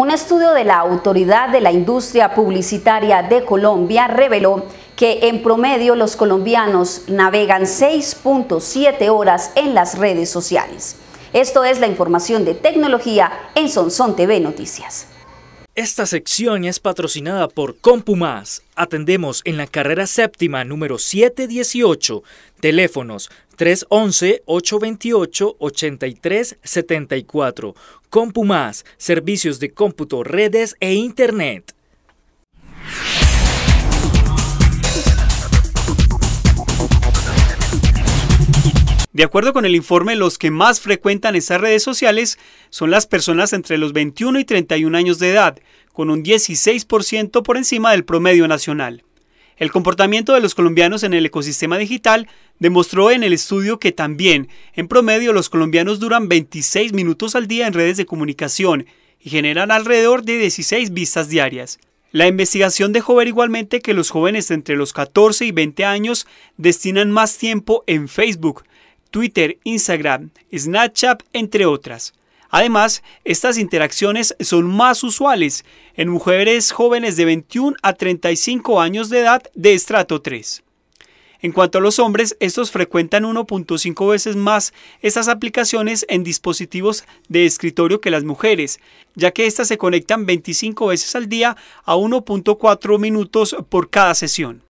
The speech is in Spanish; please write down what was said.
Un estudio de la Autoridad de la Industria Publicitaria de Colombia reveló que en promedio los colombianos navegan 6.7 horas en las redes sociales. Esto es la información de tecnología en Sonson TV Noticias. Esta sección es patrocinada por CompuMás. Atendemos en la carrera séptima número 718. Teléfonos 311-828-8374. CompuMás, servicios de cómputo, redes e internet. De acuerdo con el informe, los que más frecuentan estas redes sociales son las personas entre los 21 y 31 años de edad, con un 16% por encima del promedio nacional. El comportamiento de los colombianos en el ecosistema digital demostró en el estudio que también, en promedio, los colombianos duran 26 minutos al día en redes de comunicación y generan alrededor de 16 vistas diarias. La investigación dejó ver igualmente que los jóvenes entre los 14 y 20 años destinan más tiempo en Facebook, Twitter, Instagram, Snapchat, entre otras. Además, estas interacciones son más usuales en mujeres jóvenes de 21 a 35 años de edad de estrato 3. En cuanto a los hombres, estos frecuentan 1.5 veces más estas aplicaciones en dispositivos de escritorio que las mujeres, ya que éstas se conectan 25 veces al día a 1.4 minutos por cada sesión.